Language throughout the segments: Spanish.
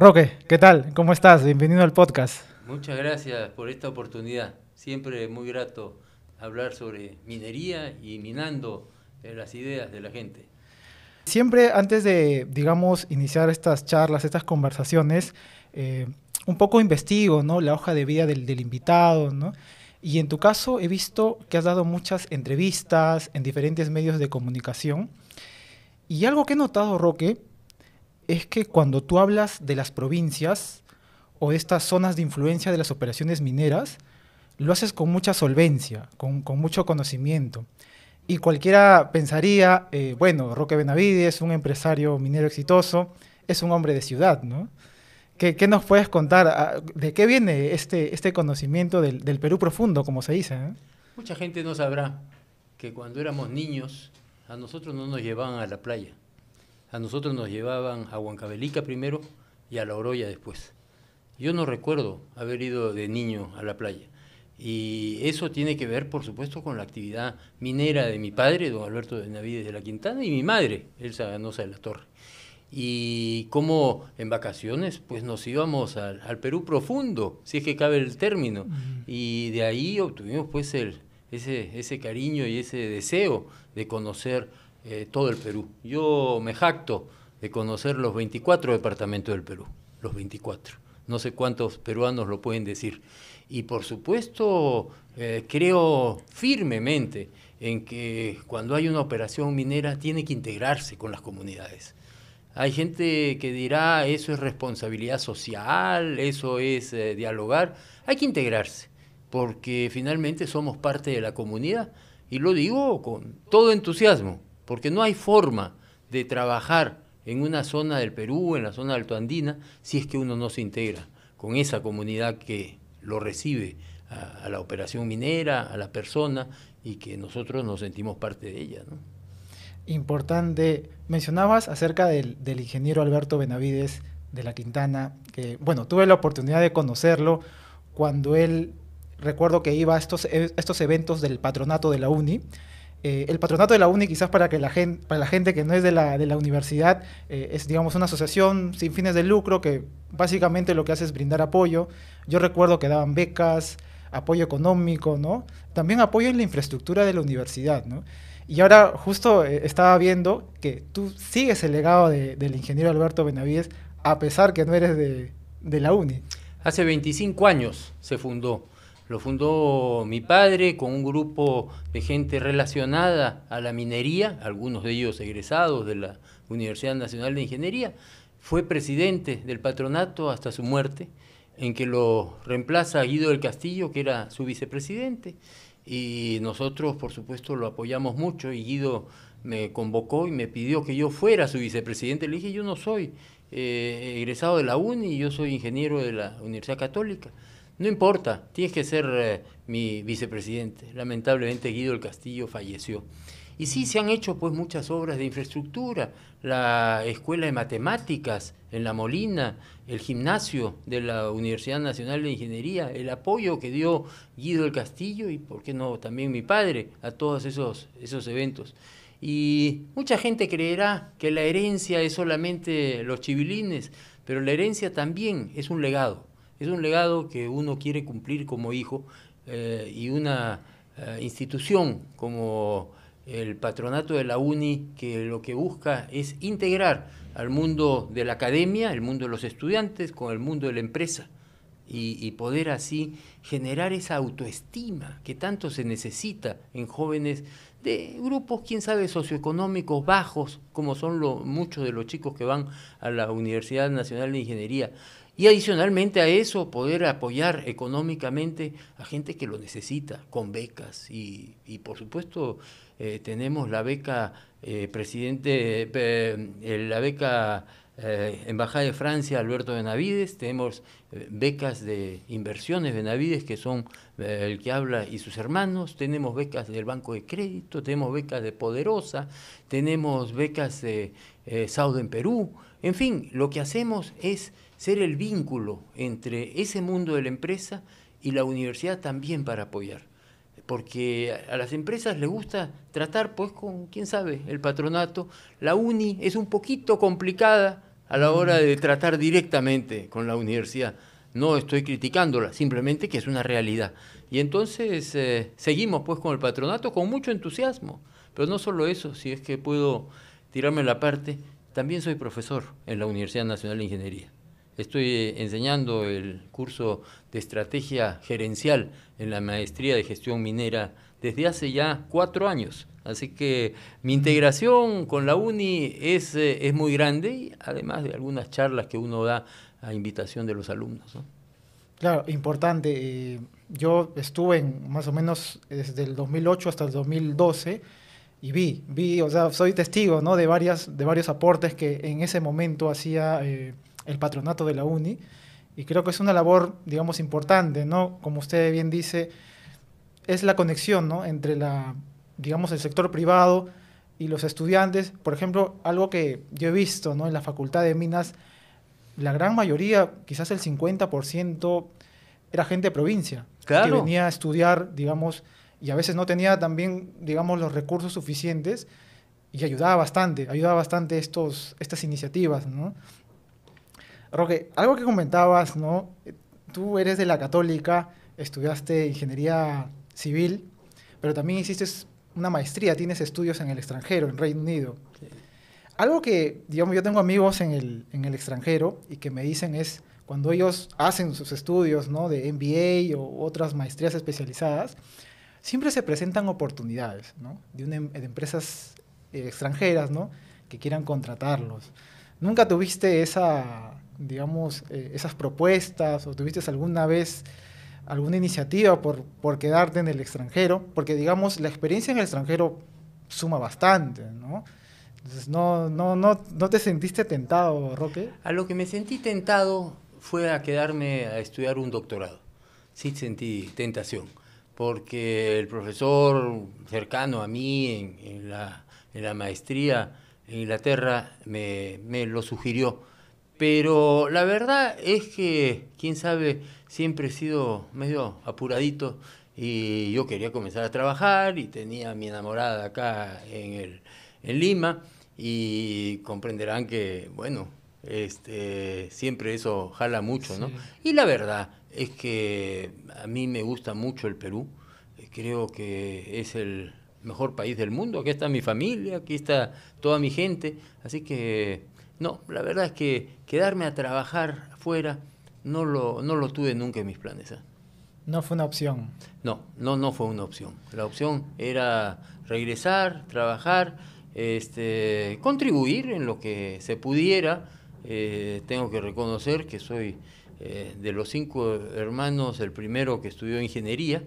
Roque, ¿qué tal? ¿Cómo estás? Bienvenido al podcast. Muchas gracias por esta oportunidad. Siempre muy grato hablar sobre minería y minando las ideas de la gente. Siempre antes de, digamos, iniciar estas charlas, estas conversaciones, eh, un poco investigo, ¿no? La hoja de vida del, del invitado, ¿no? Y en tu caso he visto que has dado muchas entrevistas en diferentes medios de comunicación. Y algo que he notado, Roque, es que cuando tú hablas de las provincias o estas zonas de influencia de las operaciones mineras, lo haces con mucha solvencia, con, mucho conocimiento. Y cualquiera pensaría, eh, bueno, Roque Benavides, un empresario minero exitoso, es un hombre de ciudad, ¿no? ¿Qué, nos puedes contar? Ah, ¿De qué viene este, este conocimiento del, Perú profundo, como se dice? Eh? Mucha gente no sabrá que cuando éramos niños, a nosotros no nos llevaban a la playa. A nosotros nos llevaban a Huancavelica primero y a La Oroya después. Yo no recuerdo haber ido de niño a la playa. Y eso tiene que ver, por supuesto, con la actividad minera de mi padre, don Alberto de Navides de la Quintana, y mi madre, Elsa Ganosa de la Torre. Y como en vacaciones, pues nos íbamos al, Perú profundo, si es que cabe el término. Y de ahí obtuvimos, pues, ese, ese cariño y ese deseo de conocer eh, todo el Perú. Yo me jacto de conocer los 24 departamentos del Perú, los 24. No sé cuántos peruanos lo pueden decir. Y por supuesto, eh, creo firmemente en que cuando hay una operación minera tiene que integrarse con las comunidades. Hay gente que dirá, eso es responsabilidad social, eso es eh, dialogar. Hay que integrarse, porque finalmente somos parte de la comunidad. Y lo digo con todo entusiasmo porque no hay forma de trabajar en una zona del Perú, en la zona altoandina, si es que uno no se integra con esa comunidad que lo recibe a, la operación minera, a la persona, y que nosotros nos sentimos parte de ella. Importante, mencionabas acerca del, ingeniero Alberto Benavides de la Quintana, que bueno, tuve la oportunidad de conocerlo cuando él, recuerdo que iba a estos e, eventos del patronato de la UNI, eh, el patronato de la UNI, quizás para, que la, gente, para la gente que no es de la, universidad, eh, es digamos una asociación sin fines de lucro que básicamente lo que hace es brindar apoyo. Yo recuerdo que daban becas, apoyo económico, ¿no? También apoyo en la infraestructura de la universidad, ¿no? Y ahora justo eh, estaba viendo que tú sigues el legado del ingeniero Alberto Benavides a pesar que no eres de, de la UNI. Hace 25 años se fundó lo fundó mi padre con un grupo de gente relacionada a la minería, algunos de ellos egresados de la Universidad Nacional de Ingeniería. Fue presidente del patronato hasta su muerte, en que lo reemplaza Guido del Castillo, que era su vicepresidente. Y nosotros, por supuesto, lo apoyamos mucho y Guido me convocó y me pidió que yo fuera su vicepresidente. Le dije, yo no soy eh, egresado de la UNI, yo soy ingeniero de la Universidad Católica. No importa, tienes que ser eh, mi vicepresidente. Lamentablemente Guido el Castillo falleció. Y sí, se han hecho pues muchas obras de infraestructura, la escuela de matemáticas en La Molina, el gimnasio de la Universidad Nacional de Ingeniería, el apoyo que dio Guido el Castillo y, por qué no, también mi padre a todos esos, esos eventos. Y mucha gente creerá que la herencia es solamente los chivilines, pero la herencia también es un legado. Es un legado que uno quiere cumplir como hijo eh, y una eh, institución como el patronato de la UNI que lo que busca es integrar al mundo de la academia, el mundo de los estudiantes, con el mundo de la empresa y, poder así generar esa autoestima que tanto se necesita en jóvenes de grupos, quién sabe, socioeconómicos bajos, como son muchos de los chicos que van a la Universidad Nacional de Ingeniería y adicionalmente a eso, poder apoyar económicamente a gente que lo necesita, con becas. Y, por supuesto, eh, tenemos la beca eh, presidente, eh, la beca Embajada de Francia, Alberto Benavides, tenemos becas de inversiones Benavides, que son el que habla y sus hermanos, tenemos becas del Banco de Crédito, tenemos becas de Poderosa, tenemos becas de Saudo en Perú, en fin, lo que hacemos es ser el vínculo entre ese mundo de la empresa y la universidad también para apoyar. Porque a las empresas les gusta tratar, pues, con, quién sabe, el patronato. La uni es un poquito complicada a la hora de tratar directamente con la universidad. No estoy criticándola, simplemente que es una realidad. Y entonces eh, seguimos, pues, con el patronato con mucho entusiasmo. Pero no solo eso, si es que puedo tirarme la parte, también soy profesor en la Universidad Nacional de Ingeniería. Estoy eh, enseñando el curso de estrategia gerencial en la maestría de gestión minera desde hace ya cuatro años. Así que mi integración con la UNI es, eh, es muy grande, además de algunas charlas que uno da a invitación de los alumnos. Claro, importante. Eh, yo estuve en, más o menos desde el 2008 hasta el 2012 y vi, vi, o sea, soy testigo ¿no? de, varias, de varios aportes que en ese momento hacía el patronato de la UNI. Y creo que es una labor, digamos, importante, ¿no? Como usted bien dice, es la conexión, ¿no? Entre la, digamos, el sector privado y los estudiantes. Por ejemplo, algo que yo he visto, ¿no? En la Facultad de Minas, la gran mayoría, quizás el 50%, era gente de provincia. Claro. Que venía a estudiar, digamos, y a veces no tenía también, digamos, los recursos suficientes y ayudaba bastante, ayudaba bastante estos, estas iniciativas, ¿no? Roque, algo que comentabas, ¿no? Tú eres de la católica, estudiaste ingeniería civil, pero también hiciste una maestría, tienes estudios en el extranjero, en Reino Unido. Algo que, digamos, yo tengo amigos en el, en el extranjero y que me dicen es, cuando ellos hacen sus estudios, ¿no? De MBA o otras maestrías especializadas, siempre se presentan oportunidades, ¿no? De, em, empresas eh, extranjeras, ¿no? Que quieran contratarlos. ¿Nunca tuviste esa, digamos, eh, esas propuestas o tuviste alguna vez alguna iniciativa por, quedarte en el extranjero? Porque, digamos, la experiencia en el extranjero suma bastante, ¿no? Entonces, ¿no, no, te sentiste tentado, Roque? A lo que me sentí tentado fue a quedarme a estudiar un doctorado. Sí sentí tentación, porque el profesor cercano a mí en, la, maestría en Inglaterra me lo sugirió pero la verdad es que, quién sabe, siempre he sido medio apuradito y yo quería comenzar a trabajar y tenía mi enamorada acá en, Lima y comprenderán que, bueno, este, siempre eso jala mucho, ¿no? Y la verdad es que a mí me gusta mucho el Perú, creo que es el mejor país del mundo, aquí está mi familia, aquí está toda mi gente, así que no, la verdad es que quedarme a trabajar afuera no lo, no lo tuve nunca en mis planes. ¿eh? No fue una opción. No, no, no fue una opción. La opción era regresar, trabajar, este, contribuir en lo que se pudiera. Eh, tengo que reconocer que soy eh, de los cinco hermanos el primero que estudió ingeniería.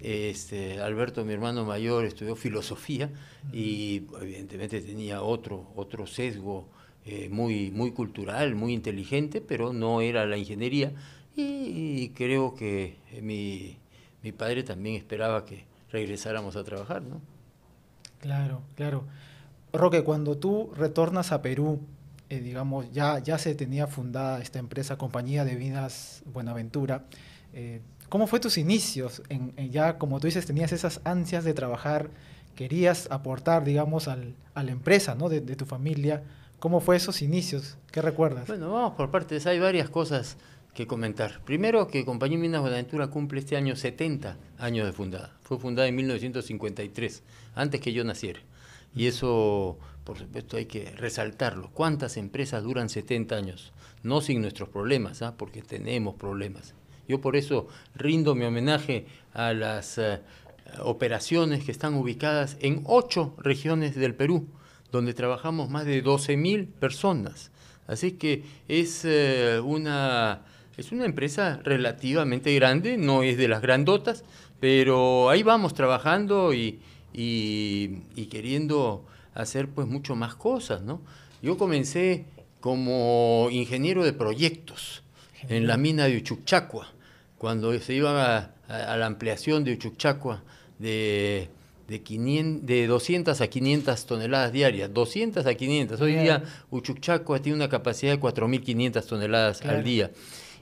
Este, Alberto, mi hermano mayor, estudió filosofía y evidentemente tenía otro, otro sesgo eh, muy, muy cultural, muy inteligente, pero no era la ingeniería. Y, creo que eh, mi, mi, padre también esperaba que regresáramos a trabajar, ¿no? Claro, claro. Roque, cuando tú retornas a Perú, eh, digamos, ya, ya se tenía fundada esta empresa, Compañía de Vidas Buenaventura. ¿Cómo fue tus inicios? ya, como tú dices, tenías esas ansias de trabajar, querías aportar, digamos, al, a la empresa ¿no? de, de tu familia ¿Cómo fue esos inicios? ¿Qué recuerdas? Bueno, vamos por partes. Hay varias cosas que comentar. Primero, que Compañía Minas Buenaventura cumple este año 70 años de fundada. Fue fundada en 1953, antes que yo naciera. Y eso, por supuesto, hay que resaltarlo. ¿Cuántas empresas duran 70 años? No sin nuestros problemas, ¿ah? porque tenemos problemas. Yo por eso rindo mi homenaje a las eh, operaciones que están ubicadas en ocho regiones del Perú donde trabajamos más de 12.000 personas. Así que es eh, una, es una empresa relativamente grande, no es de las grandotas, pero ahí vamos trabajando y, queriendo hacer pues mucho más cosas, ¿no? Yo comencé como ingeniero de proyectos en la mina de Uchuchacua, cuando se iba a, la ampliación de Uchuchacua de de, 200 a 500 toneladas diarias. 200 a 500. Hoy día Uchuchaco tiene una capacidad de 4.500 toneladas al día.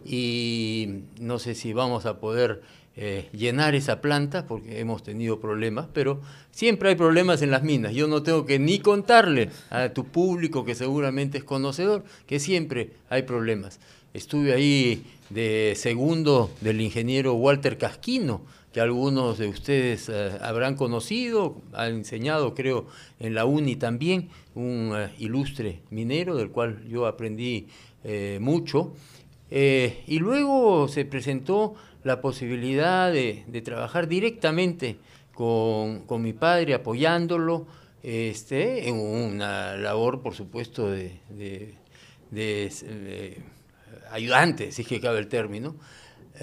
Y no sé si vamos a poder eh, llenar esa planta porque hemos tenido problemas, pero siempre hay problemas en las minas. Yo no tengo que ni contarle a tu público que seguramente es conocedor que siempre hay problemas. Estuve ahí de segundo del ingeniero Walter Casquino, que algunos de ustedes eh, habrán conocido, ha enseñado creo en la UNI también, un eh, ilustre minero del cual yo aprendí eh, mucho. y luego se presentó la posibilidad de, trabajar directamente con, mi padre, apoyándolo este, en una labor, por supuesto, de, de, de ayudante, si es que cabe el término.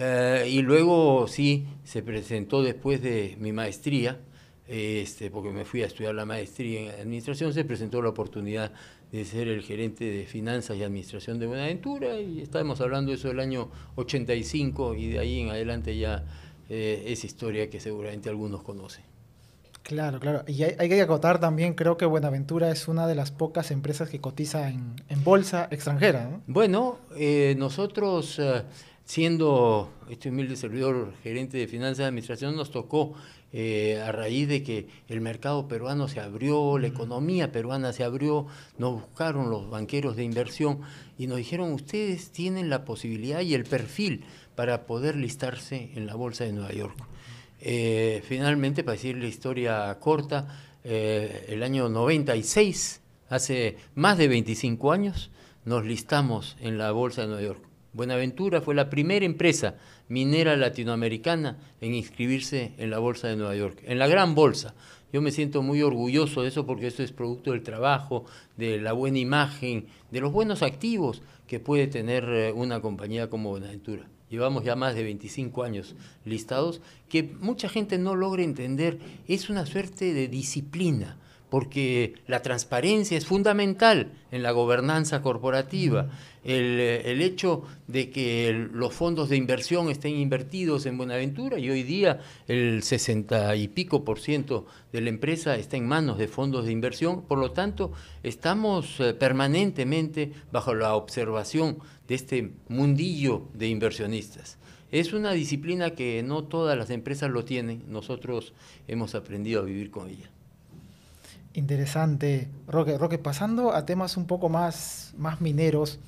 Eh, y luego sí, se presentó después de mi maestría, este, porque me fui a estudiar la maestría en administración, se presentó la oportunidad de ser el gerente de finanzas y administración de Buenaventura, y estábamos hablando de eso del año 85, y de ahí en adelante ya eh, es historia que seguramente algunos conocen. Claro, claro. Y hay, que acotar también, creo que Buenaventura es una de las pocas empresas que cotiza en, bolsa extranjera. Bueno, eh, nosotros... Eh, siendo este humilde servidor gerente de finanzas de administración, nos tocó eh, a raíz de que el mercado peruano se abrió, la economía peruana se abrió, nos buscaron los banqueros de inversión y nos dijeron, ustedes tienen la posibilidad y el perfil para poder listarse en la Bolsa de Nueva York. Eh, finalmente, para decir la historia corta, eh, el año 96, hace más de 25 años, nos listamos en la Bolsa de Nueva York Buenaventura fue la primera empresa minera latinoamericana en inscribirse en la Bolsa de Nueva York, en la gran bolsa. Yo me siento muy orgulloso de eso porque eso es producto del trabajo, de la buena imagen, de los buenos activos que puede tener eh, una compañía como Buenaventura. Llevamos ya más de 25 años listados, que mucha gente no logra entender. Es una suerte de disciplina porque la transparencia es fundamental en la gobernanza corporativa. Eh, el, hecho de que los fondos de inversión estén invertidos en Buenaventura y hoy día el 60 y pico por ciento de la empresa está en manos de fondos de inversión, por lo tanto estamos eh, permanentemente bajo la observación de este mundillo de inversionistas. Es una disciplina que no todas las empresas lo tienen, nosotros hemos aprendido a vivir con ella. Interesante, Roque. Roque, pasando a temas un poco más, más mineros,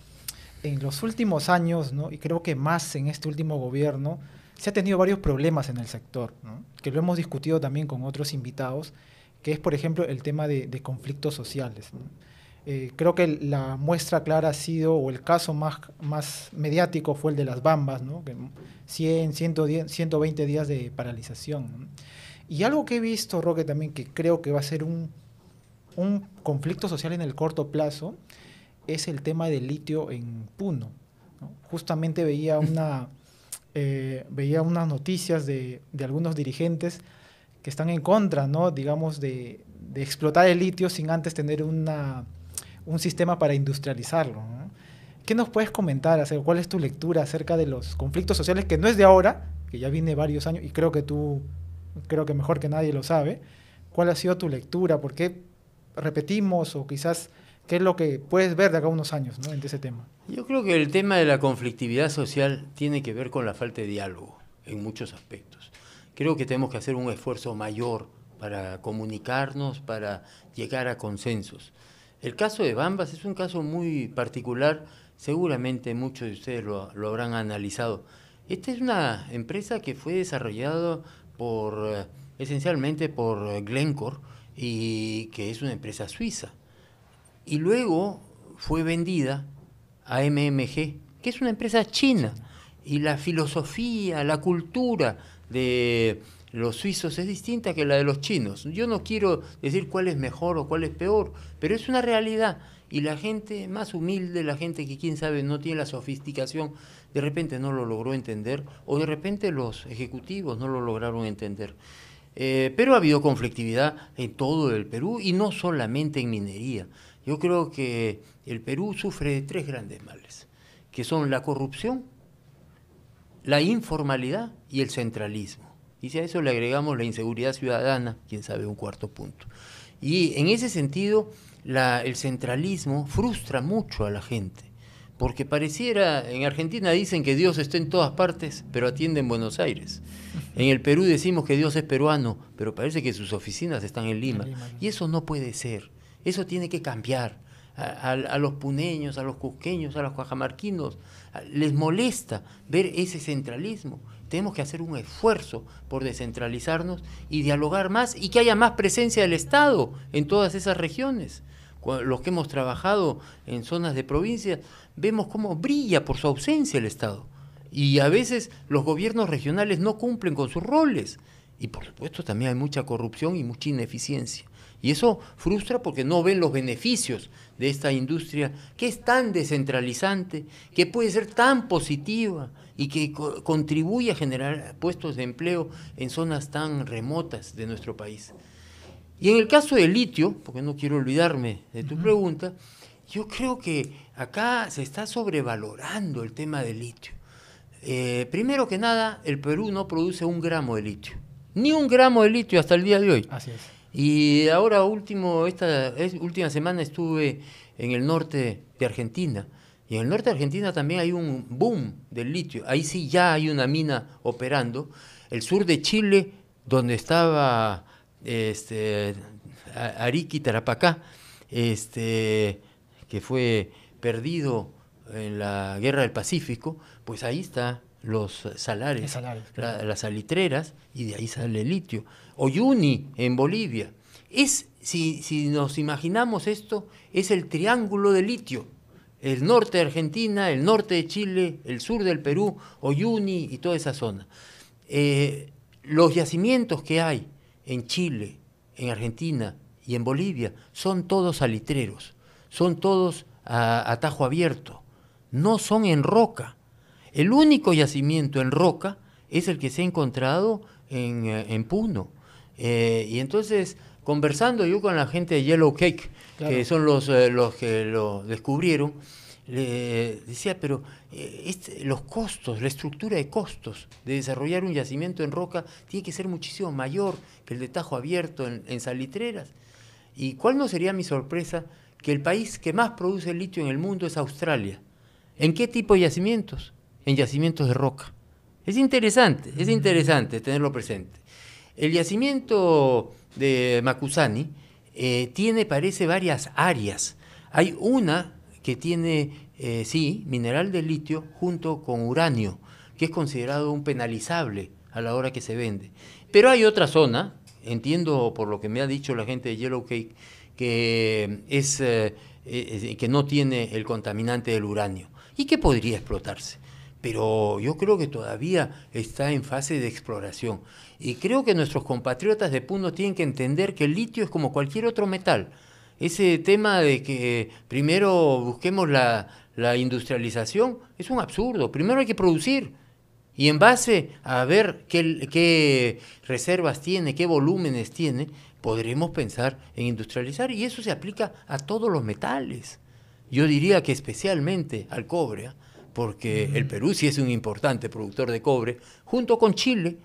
en los últimos años, ¿no? y creo que más en este último gobierno, se ha tenido varios problemas en el sector, que lo hemos discutido también con otros invitados, que es, por ejemplo, el tema de, conflictos sociales. Eh, creo que la muestra clara ha sido, o el caso más, más mediático fue el de las bambas, ¿no? Que 100, 110, 120 días de paralización. Y algo que he visto, Roque, también que creo que va a ser un, un conflicto social en el corto plazo es el tema del litio en Puno. Justamente veía, una, eh, veía unas noticias de, algunos dirigentes que están en contra, ¿no? digamos, de, explotar el litio sin antes tener un sistema para industrializarlo. ¿Qué nos puedes comentar? Acerca, ¿Cuál es tu lectura acerca de los conflictos sociales que no es de ahora, que ya viene varios años y creo que tú, creo que mejor que nadie lo sabe? ¿Cuál ha sido tu lectura? ¿Por qué repetimos o quizás qué es lo que puedes ver de acá unos años ¿no? en ese tema? Yo creo que el tema de la conflictividad social tiene que ver con la falta de diálogo en muchos aspectos. Creo que tenemos que hacer un esfuerzo mayor para comunicarnos, para llegar a consensos. El caso de Bambas es un caso muy particular, seguramente muchos de ustedes lo, habrán analizado. Esta es una empresa que fue desarrollada eh, esencialmente por Glencore, y que es una empresa suiza. Y luego fue vendida a MMG, que es una empresa china. Y la filosofía, la cultura de los suizos es distinta que la de los chinos. Yo no quiero decir cuál es mejor o cuál es peor, pero es una realidad. Y la gente más humilde, la gente que quién sabe no tiene la sofisticación, de repente no lo logró entender o de repente los ejecutivos no lo lograron entender. Eh, pero ha habido conflictividad en todo el Perú y no solamente en minería. Yo creo que el Perú sufre de tres grandes males, que son la corrupción, la informalidad y el centralismo. Y si a eso le agregamos la inseguridad ciudadana, quién sabe, un cuarto punto. Y en ese sentido, el centralismo frustra mucho a la gente, porque pareciera, en Argentina dicen que Dios está en todas partes, pero atiende en Buenos Aires. En el Perú decimos que Dios es peruano, pero parece que sus oficinas están en Lima. Y eso no puede ser. Eso tiene que cambiar. A, los puneños, a los cusqueños, a los cuajamarquinos, les molesta ver ese centralismo. Tenemos que hacer un esfuerzo por descentralizarnos y dialogar más y que haya más presencia del Estado en todas esas regiones. Los que hemos trabajado en zonas de provincias, vemos cómo brilla por su ausencia el Estado. Y a veces los gobiernos regionales no cumplen con sus roles. Y por supuesto también hay mucha corrupción y mucha ineficiencia. Y eso frustra porque no ven los beneficios de esta industria que es tan descentralizante, que puede ser tan positiva y que contribuye a generar puestos de empleo en zonas tan remotas de nuestro país. Y en el caso del litio, porque no quiero olvidarme de tu pregunta, yo creo que acá se está sobrevalorando el tema del litio. Eh, primero que nada, el Perú no produce un gramo de litio. Ni un gramo de litio hasta el día de hoy. Y ahora último, esta última semana estuve en el norte de Argentina. Y en el norte de Argentina también hay un boom del litio. Ahí sí ya hay una mina operando. El sur de Chile, donde estaba este, Ariqui Tarapacá, este, que fue perdido en la guerra del Pacífico, pues ahí está los salares, las salitreras, y de ahí sale el litio. Oyuni, en Bolivia. Es, si, nos imaginamos esto, es el triángulo de litio. El norte de Argentina, el norte de Chile, el sur del Perú, Oyuni y toda esa zona. Eh, los yacimientos que hay en Chile, en Argentina y en Bolivia son todos salitreros, son todos a tajo abierto, no son en roca el único yacimiento en roca es el que se ha encontrado en, eh, Puno. Eh, y entonces, conversando yo con la gente de Yellow Cake, que son los, eh, los que lo descubrieron, le decía, pero este, los costos, la estructura de costos de desarrollar un yacimiento en roca tiene que ser muchísimo mayor que el de Tajo Abierto en, en Salitreras. ¿Y cuál no sería mi sorpresa? Que el país que más produce litio en el mundo es Australia. ¿En qué tipo de yacimientos? en yacimientos de roca. Es interesante, es interesante tenerlo presente. El yacimiento de Macusani eh, tiene, parece, varias áreas. Hay una que tiene, eh, sí, mineral de litio junto con uranio, que es considerado un penalizable a la hora que se vende. Pero hay otra zona, entiendo por lo que me ha dicho la gente de Yellow Cake, que, es, eh, que no tiene el contaminante del uranio y que podría explotarse pero yo creo que todavía está en fase de exploración. Y creo que nuestros compatriotas de Puno tienen que entender que el litio es como cualquier otro metal. Ese tema de que primero busquemos la, industrialización es un absurdo. Primero hay que producir. Y en base a ver qué, qué reservas tiene, qué volúmenes tiene, podremos pensar en industrializar. Y eso se aplica a todos los metales. Yo diría que especialmente al cobre. ¿ah? porque el Perú sí es un importante productor de cobre, junto con Chile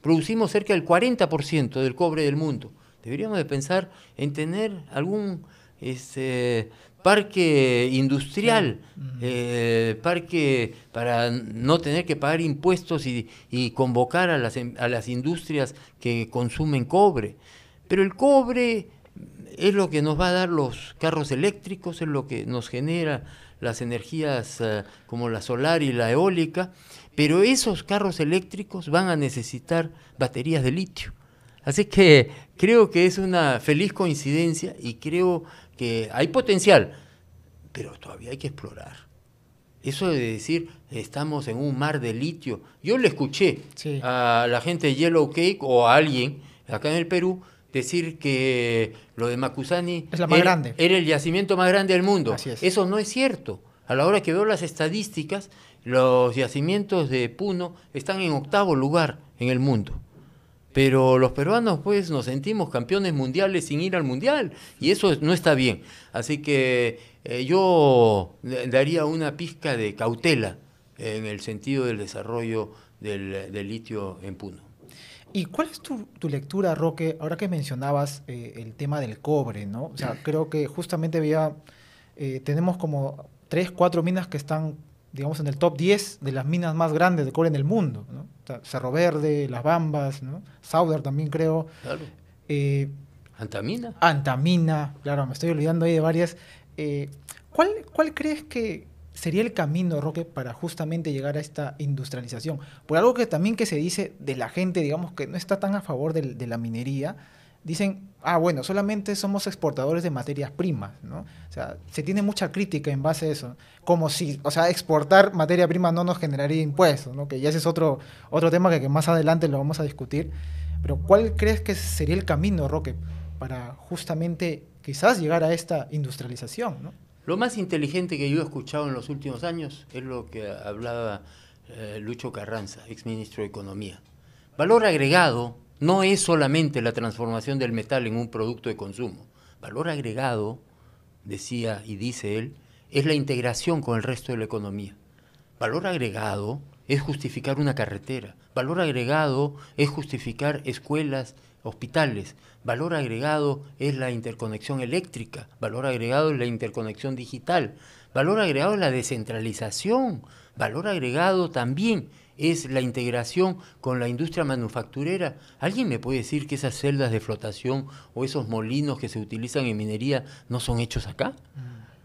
producimos cerca del 40% del cobre del mundo. Deberíamos de pensar en tener algún este, parque industrial, eh, parque para no tener que pagar impuestos y, y convocar a las, a las industrias que consumen cobre. Pero el cobre es lo que nos va a dar los carros eléctricos, es lo que nos genera las energías eh, como la solar y la eólica, pero esos carros eléctricos van a necesitar baterías de litio. Así que creo que es una feliz coincidencia y creo que hay potencial, pero todavía hay que explorar. Eso de decir, estamos en un mar de litio. Yo le escuché a la gente de Yellow Cake o a alguien acá en el Perú decir que lo de Macusani es la más era, grande. era, el yacimiento más grande del mundo. Eso no es cierto. A la hora que veo las estadísticas, los yacimientos de Puno están en octavo lugar en el mundo. Pero los peruanos pues nos sentimos campeones mundiales sin ir al mundial y eso no está bien. Así que eh, yo daría una pizca de cautela en el sentido del desarrollo del litio en Puno. ¿Y cuál es tu, lectura, Roque, ahora que mencionabas eh, el tema del cobre, ¿no? O sea, creo que justamente había, eh, tenemos como tres, cuatro minas que están, digamos, en el top 10 de las minas más grandes de cobre en el mundo, ¿no? Cerro Verde, Las Bambas, ¿no? Sauder también creo. Eh, Antamina. Antamina, claro, me estoy olvidando ahí de varias. ¿cuál, ¿Cuál crees que, sería el camino, Roque, para justamente llegar a esta industrialización. Por algo que también que se dice de la gente, digamos, que no está tan a favor de, la minería, dicen, ah, bueno, solamente somos exportadores de materias primas, ¿no? O sea, se tiene mucha crítica en base a eso, como si, o sea, exportar materia prima no nos generaría impuestos, ¿no? Que ya ese es otro, otro tema que más adelante lo vamos a discutir. Pero ¿cuál crees que sería el camino, Roque, para justamente quizás llegar a esta industrialización, ¿no? Lo más inteligente que yo he escuchado en los últimos años es lo que hablaba eh, Lucho Carranza, exministro de Economía. Valor agregado no es solamente la transformación del metal en un producto de consumo. Valor agregado, decía y dice él, es la integración con el resto de la economía. Valor agregado es justificar una carretera. Valor agregado es justificar escuelas, hospitales. Valor agregado es la interconexión eléctrica, valor agregado es la interconexión digital, valor agregado es la descentralización, valor agregado también es la integración con la industria manufacturera. ¿Alguien me puede decir que esas celdas de flotación o esos molinos que se utilizan en minería no son hechos acá?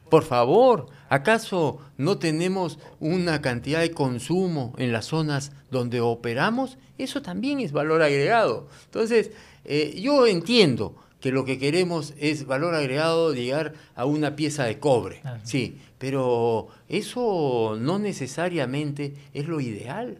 Por favor, ¿acaso no tenemos una cantidad de consumo en las zonas donde operamos? Eso también es valor agregado. Entonces, eh, yo entiendo que lo que queremos es valor agregado, llegar a una pieza de cobre, sí, pero eso no necesariamente es lo ideal.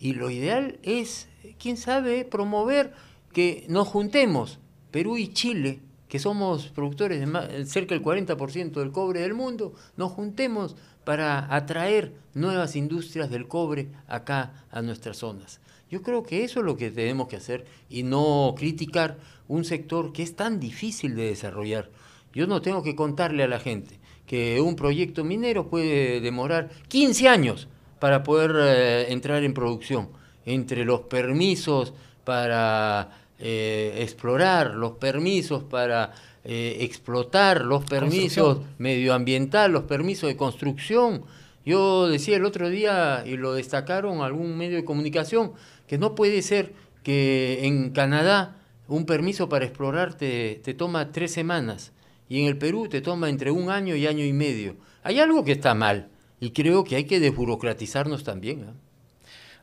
Y lo ideal es, quién sabe, promover que nos juntemos, Perú y Chile, que somos productores de cerca del 40% del cobre del mundo, nos juntemos para atraer nuevas industrias del cobre acá a nuestras zonas. Yo creo que eso es lo que tenemos que hacer y no criticar un sector que es tan difícil de desarrollar. Yo no tengo que contarle a la gente que un proyecto minero puede demorar 15 años para poder eh, entrar en producción, entre los permisos para eh, explorar, los permisos para eh, explotar, los permisos medioambientales, los permisos de construcción. Yo decía el otro día, y lo destacaron algún medio de comunicación, que no puede ser que en Canadá un permiso para explorar te, toma tres semanas y en el Perú te toma entre un año y año y medio. Hay algo que está mal y creo que hay que desburocratizarnos también. ¿ah?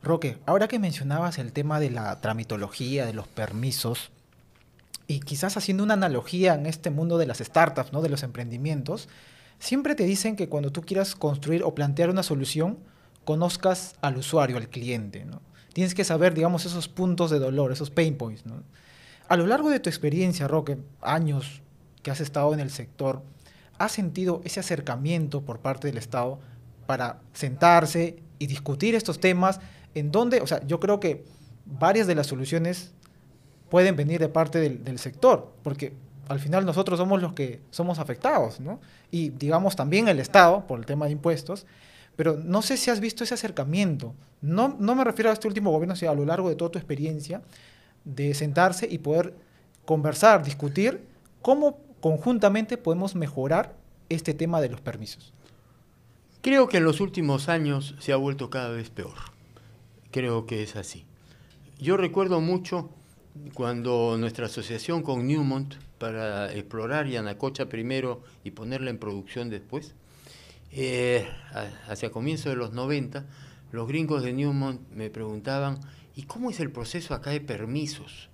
Roque, ahora que mencionabas el tema de la tramitología, de los permisos, y quizás haciendo una analogía en este mundo de las startups, ¿no? de los emprendimientos, siempre te dicen que cuando tú quieras construir o plantear una solución, conozcas al usuario, al cliente. ¿no? Tienes que saber, digamos, esos puntos de dolor, esos pain points. ¿no? A lo largo de tu experiencia, Roque, años que has estado en el sector, ¿has sentido ese acercamiento por parte del Estado para sentarse y discutir estos temas? En donde, o sea, yo creo que varias de las soluciones pueden venir de parte del, del, sector, porque al final nosotros somos los que somos afectados, ¿no? Y digamos también el Estado, por el tema de impuestos, pero no sé si has visto ese acercamiento. No, me refiero a este último gobierno, sino a lo largo de toda tu experiencia, de sentarse y poder conversar, discutir cómo conjuntamente podemos mejorar este tema de los permisos. Creo que en los últimos años se ha vuelto cada vez peor. Creo que es así. Yo recuerdo mucho cuando nuestra asociación con Newmont para explorar Yanacocha primero y ponerla en producción después, eh, hacia comienzos de los 90, los gringos de Newmont me preguntaban, ¿y cómo es el proceso acá de permisos?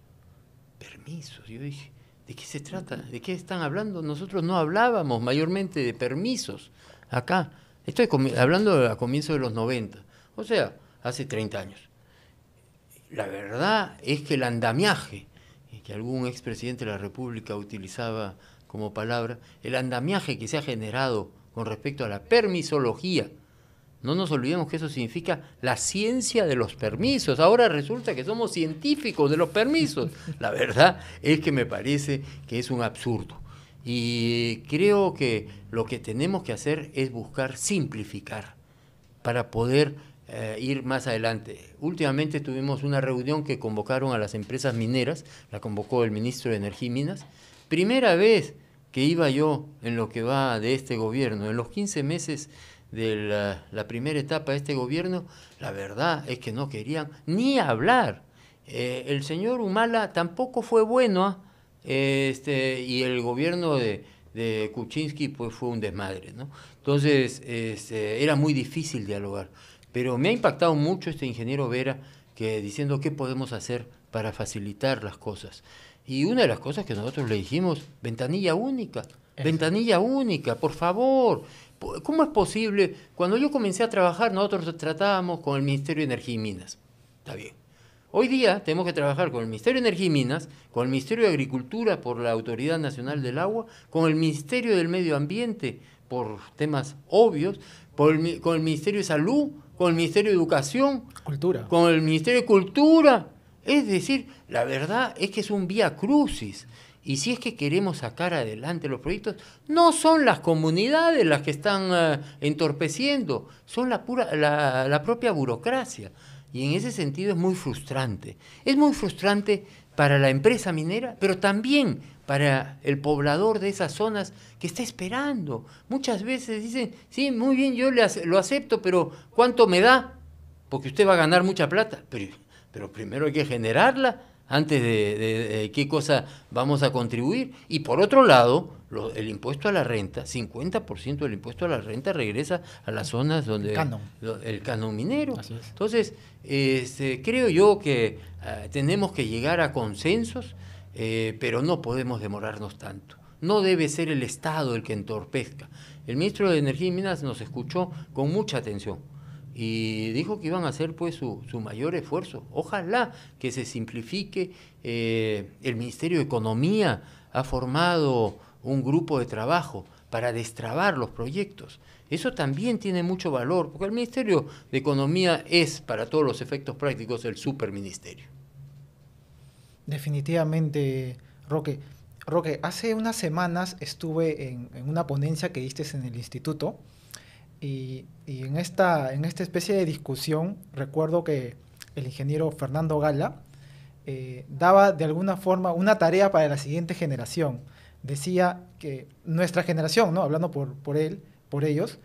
Permisos, yo dije, ¿de qué se trata? ¿De qué están hablando? Nosotros no hablábamos mayormente de permisos acá. Estoy hablando a comienzos de los 90, o sea, hace 30 años. La verdad es que el andamiaje, que algún expresidente de la República utilizaba como palabra, el andamiaje que se ha generado con respecto a la permisología. No nos olvidemos que eso significa la ciencia de los permisos. Ahora resulta que somos científicos de los permisos. La verdad es que me parece que es un absurdo. Y creo que lo que tenemos que hacer es buscar simplificar para poder eh, ir más adelante. Últimamente tuvimos una reunión que convocaron a las empresas mineras, la convocó el ministro de Energía y Minas. Primera vez que iba yo en lo que va de este gobierno, en los 15 meses de la, primera etapa de este gobierno, la verdad es que no querían ni hablar. Eh, el señor Humala tampoco fue bueno, ¿ah? este, y el gobierno de, Kuczynski pues, fue un desmadre. ¿no? Entonces, este, era muy difícil dialogar. Pero me ha impactado mucho este ingeniero Vera, que diciendo qué podemos hacer para facilitar las cosas. Y una de las cosas que nosotros le dijimos, ventanilla única, ventanilla única, por favor. ¿Cómo es posible? Cuando yo comencé a trabajar, nosotros tratábamos con el Ministerio de Energía y Minas. Está bien. Hoy día tenemos que trabajar con el Ministerio de Energía y Minas, con el Ministerio de Agricultura por la Autoridad Nacional del Agua, con el Ministerio del Medio Ambiente por temas obvios, con el Ministerio de Salud, con el Ministerio de Educación, Cultura. con el Ministerio de Cultura. Es decir, la verdad es que es un vía crucis. Y si es que queremos sacar adelante los proyectos, no son las comunidades las que están eh, entorpeciendo, son la, pura, la propia burocracia. Y en ese sentido es muy frustrante. Es muy frustrante para la empresa minera, pero también para el poblador de esas zonas que está esperando. Muchas veces dicen, sí, muy bien, yo lo acepto, pero ¿cuánto me da? Porque usted va a ganar mucha plata. Pero pero primero hay que generarla antes de, qué cosa vamos a contribuir. Y por otro lado, el impuesto a la renta, 50% del impuesto a la renta regresa a las zonas donde... El canon. El canon minero. Entonces, este, creo yo que ah, tenemos que llegar a consensos, eh, pero no podemos demorarnos tanto. No debe ser el Estado el que entorpezca. El ministro de Energía y Minas nos escuchó con mucha atención y dijo que iban a hacer pues su, mayor esfuerzo. Ojalá que se simplifique. Eh, el Ministerio de Economía ha formado un grupo de trabajo para destrabar los proyectos. Eso también tiene mucho valor, porque el Ministerio de Economía es, para todos los efectos prácticos, el superministerio. Definitivamente, Roque. Roque, hace unas semanas estuve en, en una ponencia que diste en el instituto, y, en, esta, en esta especie de discusión, recuerdo que el ingeniero Fernando Gala eh, daba de alguna forma una tarea para la siguiente generación. Decía que nuestra generación, ¿no? hablando por, por él, por ellos,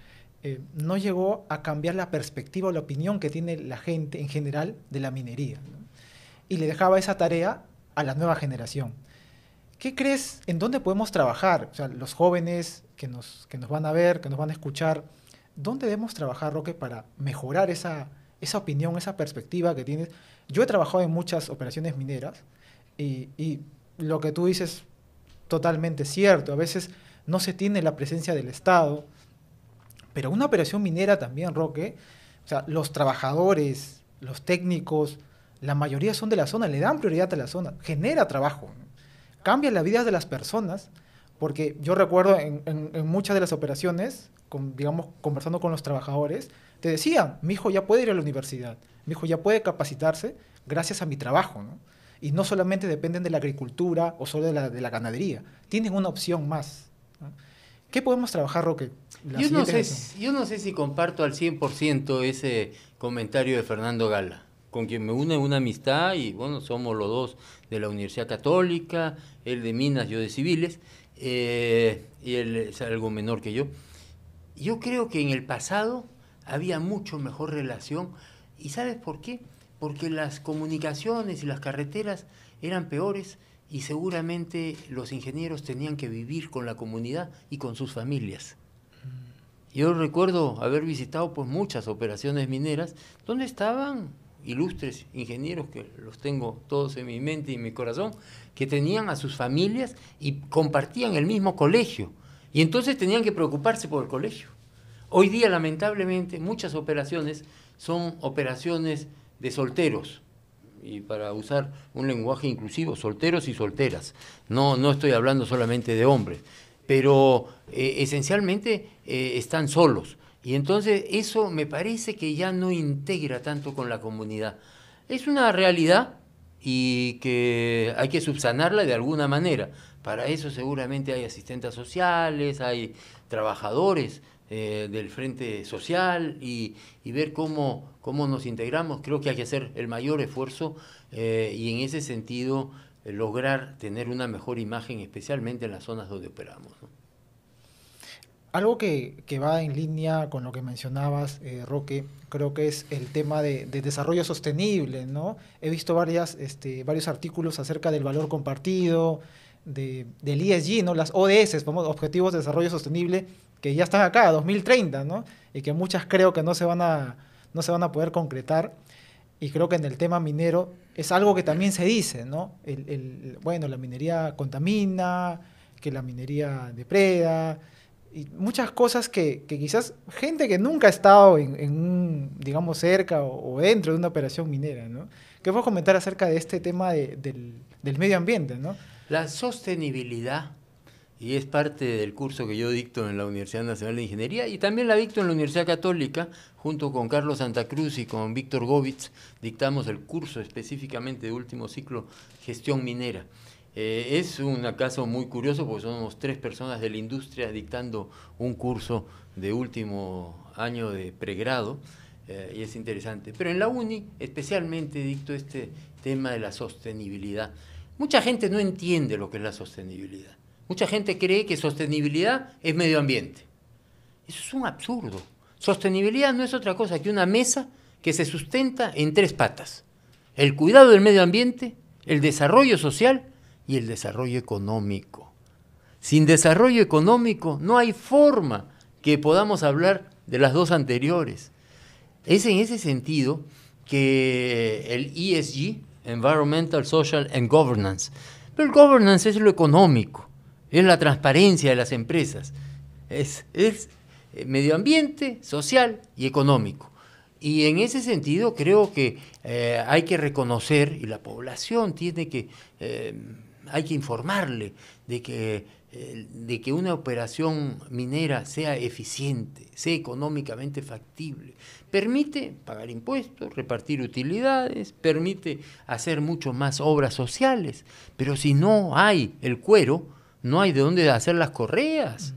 eh, no llegó a cambiar la perspectiva o la opinión que tiene la gente en general de la minería. Y le dejaba esa tarea a la nueva generación. ¿Qué crees? ¿En dónde podemos trabajar? O sea, los jóvenes que nos, que nos van a ver, que nos van a escuchar, ¿dónde debemos trabajar, Roque, para mejorar esa, opinión, esa perspectiva que tienes? Yo he trabajado en muchas operaciones mineras y, lo que tú dices totalmente cierto. A veces no se tiene la presencia del Estado, pero una operación minera también, Roque, los trabajadores, los técnicos, la mayoría son de la zona, le dan prioridad a la zona, genera trabajo, cambia la vida de las personas porque yo recuerdo en, muchas de las operaciones, digamos, conversando con los trabajadores, te decían, mi hijo ya puede ir a la universidad, mi hijo ya puede capacitarse gracias a mi trabajo, ¿no? Y no solamente dependen de la agricultura o solo de la, ganadería, tienen una opción más. ¿Qué podemos trabajar, Roque? Yo no, sé, yo no, sé, si comparto al 100% ese comentario de Fernando Gala, con quien me une una amistad y bueno, somos los dos de la Universidad Católica, él de Minas, yo de Civiles, eh, y él es algo menor que yo. Yo creo que en el pasado había mucho mejor relación. ¿Y sabes por qué? Porque las comunicaciones y las carreteras eran peores y seguramente los ingenieros tenían que vivir con la comunidad y con sus familias. Mm. Yo recuerdo haber visitado por pues, muchas operaciones mineras donde estaban ilustres ingenieros, que los tengo todos en mi mente y en mi corazón, que tenían a sus familias y compartían el mismo colegio. Y entonces tenían que preocuparse por el colegio. Hoy día, lamentablemente, muchas operaciones son operaciones de solteros. Y para usar un lenguaje inclusivo, solteros y solteras. No, no estoy hablando solamente de hombres, pero eh, esencialmente eh, están solos. Y entonces eso me parece que ya no integra tanto con la comunidad. Es una realidad y que hay que subsanarla de alguna manera. Para eso seguramente hay asistentes sociales, hay trabajadores eh, del Frente Social y, ver cómo, cómo nos integramos. Creo que hay que hacer el mayor esfuerzo eh, y en ese sentido eh, lograr tener una mejor imagen, especialmente en las zonas donde operamos. ¿no? Algo que, que, va en línea con lo que mencionabas, eh, Roque, creo que es el tema de, desarrollo sostenible, ¿no? He visto varias, este, varios artículos acerca del valor compartido, de, del ESG, ¿no? Las ODS, Objetivos de Desarrollo Sostenible, que ya están acá, 2030, ¿no? Y que muchas creo que no se van a, no se van a poder concretar. Y creo que en el tema minero es algo que también se dice, ¿no? El, el, bueno, la minería contamina, que la minería depreda, y muchas cosas que, quizás gente que nunca ha estado en, un, digamos, cerca o, dentro de una operación minera, ¿no? ¿Qué a comentar acerca de este tema del, medio ambiente, La sostenibilidad, y es parte del curso que yo dicto en la Universidad Nacional de Ingeniería, y también la dicto en la Universidad Católica, junto con Carlos Santa Cruz y con Víctor Govitz, dictamos el curso específicamente de último ciclo, gestión minera. Eh, es un caso muy curioso porque somos tres personas de la industria dictando un curso de último año de pregrado eh, y es interesante. Pero en la UNI especialmente dicto este tema de la sostenibilidad. Mucha gente no entiende lo que es la sostenibilidad. Mucha gente cree que sostenibilidad es medio ambiente. Eso es un absurdo. Sostenibilidad no es otra cosa que una mesa que se sustenta en tres patas. El cuidado del medio ambiente, el desarrollo social y el desarrollo económico. Sin desarrollo económico no hay forma que podamos hablar de las dos anteriores. Es en ese sentido que el ESG, Environmental, Social and Governance, pero el governance es lo económico, es la transparencia de las empresas, es, medio ambiente, social y económico. Y en ese sentido creo que eh, hay que reconocer, y la población tiene que eh, hay que informarle de que, eh, de que una operación minera sea eficiente, sea económicamente factible. Permite pagar impuestos, repartir utilidades, permite hacer mucho más obras sociales, pero si no hay el cuero, no hay de dónde hacer las correas. Mm.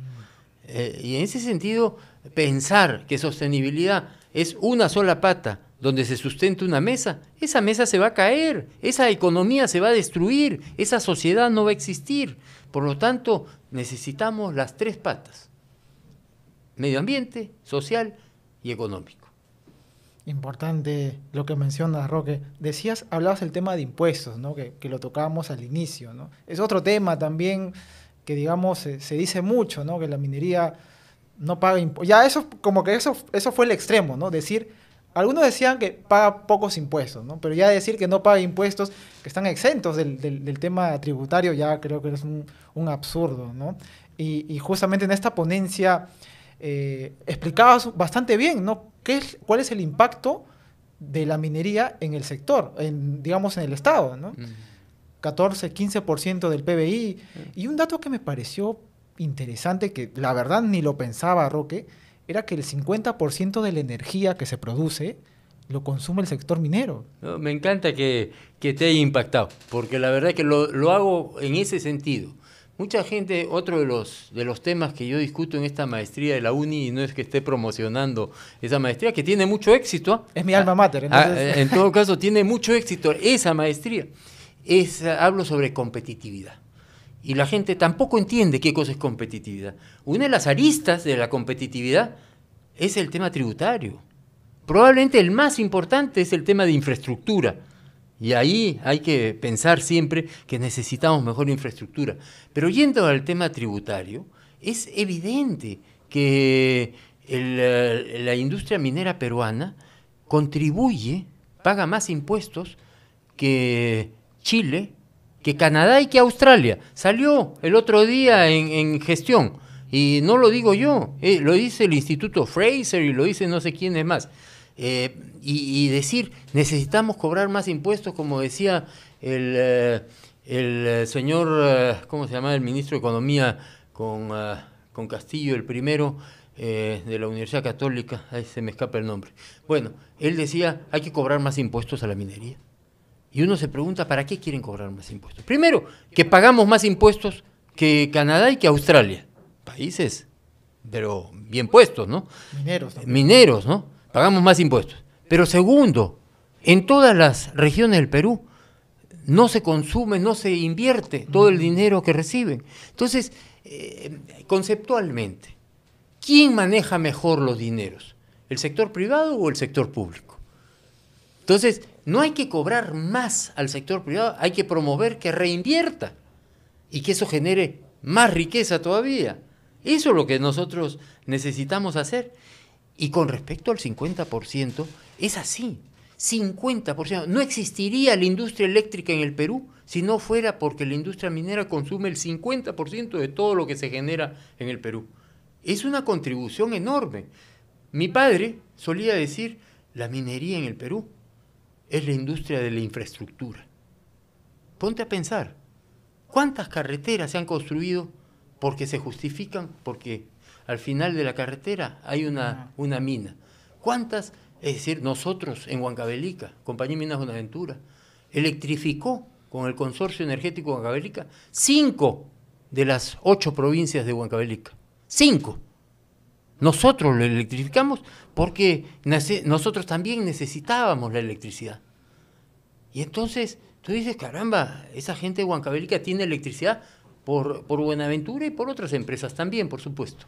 Eh, y en ese sentido, pensar que sostenibilidad es una sola pata donde se sustenta una mesa, esa mesa se va a caer, esa economía se va a destruir, esa sociedad no va a existir. Por lo tanto, necesitamos las tres patas, medio ambiente, social y económico. Importante lo que mencionas, Roque. Decías, hablabas del tema de impuestos, ¿no? que, lo tocábamos al inicio. ¿no? Es otro tema también que, digamos, se, dice mucho, ¿no? que la minería no paga impuestos. Ya eso, como que eso, eso fue el extremo, ¿no? decir algunos decían que paga pocos impuestos, ¿no? Pero ya decir que no paga impuestos, que están exentos del, del, tema tributario, ya creo que es un, absurdo, ¿no? Y, justamente en esta ponencia eh, explicabas bastante bien, ¿no? ¿Cuál es el impacto de la minería en el sector, digamos en el Estado, ¿no? 14, 15% del PBI. Y un dato que me pareció interesante, que la verdad ni lo pensaba, Roque, era que el 50% de la energía que se produce lo consume el sector minero. Me encanta que, te haya impactado, porque la verdad es que lo, hago en ese sentido. Mucha gente, otro de los, de los temas que yo discuto en esta maestría de la UNI, y no es que esté promocionando esa maestría, que tiene mucho éxito. ¿ah? Es mi alma mater. Ah, en todo caso, tiene mucho éxito esa maestría. Es, hablo sobre competitividad y la gente tampoco entiende qué cosa es competitividad. Una de las aristas de la competitividad es el tema tributario. Probablemente el más importante es el tema de infraestructura. Y ahí hay que pensar siempre que necesitamos mejor infraestructura. Pero yendo al tema tributario, es evidente que eh, la industria minera peruana contribuye, paga más impuestos que Chile, que Canadá y que Australia. Salió el otro día en, gestión. Y no lo digo yo, eh, lo dice el Instituto Fraser y lo dice no sé quién es más. Eh, y, decir, necesitamos cobrar más impuestos, como decía el, eh, señor, ¿cómo se llama? El ministro de Economía con, con Castillo, el primero de la Universidad Católica, ahí se me escapa el nombre. Bueno, él decía, hay que cobrar más impuestos a la minería. Y uno se pregunta, ¿para qué quieren cobrar más impuestos? Primero, que pagamos más impuestos que Canadá y que Australia. Países, pero bien puestos, ¿no? Mineros. Mineros, ¿no? Pagamos más impuestos. Pero segundo, en todas las regiones del Perú no se consume, no se invierte todo el dinero que reciben. Entonces, eh, conceptualmente, ¿quién maneja mejor los dineros? ¿El sector privado o el sector público? Entonces, no hay que cobrar más al sector privado, hay que promover que reinvierta y que eso genere más riqueza todavía. Eso es lo que nosotros necesitamos hacer. Y con respecto al 50%, es así. 50%. No existiría la industria eléctrica en el Perú si no fuera porque la industria minera consume el 50% de todo lo que se genera en el Perú. Es una contribución enorme. Mi padre solía decir, la minería en el Perú es la industria de la infraestructura. Ponte a pensar, ¿cuántas carreteras se han construido porque se justifican, porque al final de la carretera hay una, una mina? ¿Cuántas, es decir, nosotros en Huancavelica, Compañía Minas Buenaventura, electrificó con el consorcio energético de Huancavelica cinco de las ocho provincias de Huancavelica? Cinco. Nosotros lo electrificamos porque nosotros también necesitábamos la electricidad. Y entonces tú dices, caramba, esa gente huancabélica tiene electricidad por, Buenaventura y por otras empresas también, por supuesto.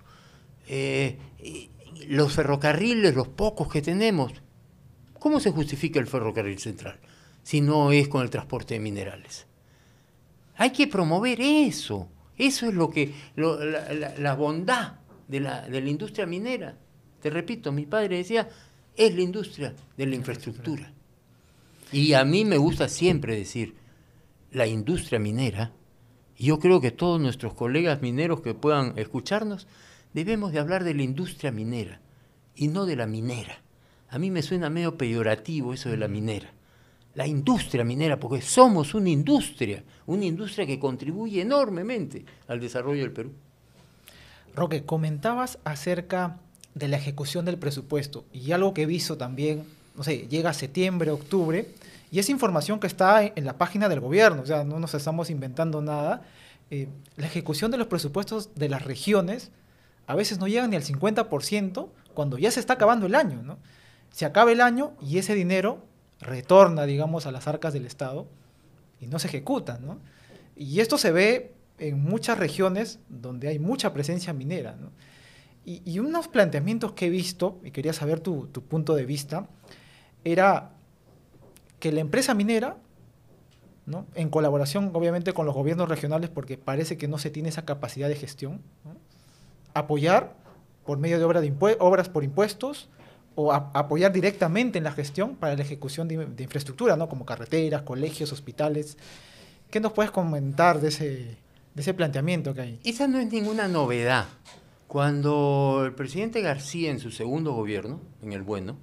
Eh, los ferrocarriles, los pocos que tenemos, ¿cómo se justifica el ferrocarril central si no es con el transporte de minerales? Hay que promover eso. Eso es lo que, la bondad de la, industria minera. Te repito, mi padre decía, es la industria de la infraestructura. Y a mí me gusta siempre decir, la industria minera, y yo creo que todos nuestros colegas mineros que puedan escucharnos, debemos de hablar de la industria minera y no de la minera. A mí me suena medio peyorativo eso de la minera. La industria minera, porque somos una industria, una industria que contribuye enormemente al desarrollo del Perú. Roque, comentabas acerca de la ejecución del presupuesto y algo que he visto también, no sé, llega septiembre, octubre, y esa información que está en la página del gobierno, o sea, no nos estamos inventando nada. Eh, la ejecución de los presupuestos de las regiones a veces no llega ni al 50% cuando ya se está acabando el año, ¿no? Se acaba el año y ese dinero retorna, digamos, a las arcas del Estado y no se ejecuta, ¿no? Y esto se ve en muchas regiones donde hay mucha presencia minera. ¿no? Y, unos planteamientos que he visto, y quería saber tu, punto de vista, era que la empresa minera, ¿no? en colaboración obviamente con los gobiernos regionales, porque parece que no se tiene esa capacidad de gestión, apoyar por medio de, obras por impuestos o apoyar directamente en la gestión para la ejecución de, de infraestructura, ¿no? como carreteras, colegios, hospitales. ¿Qué nos puedes comentar de ese, de ese planteamiento que hay. Esa no es ninguna novedad. Cuando el presidente García en su segundo gobierno, en el bueno,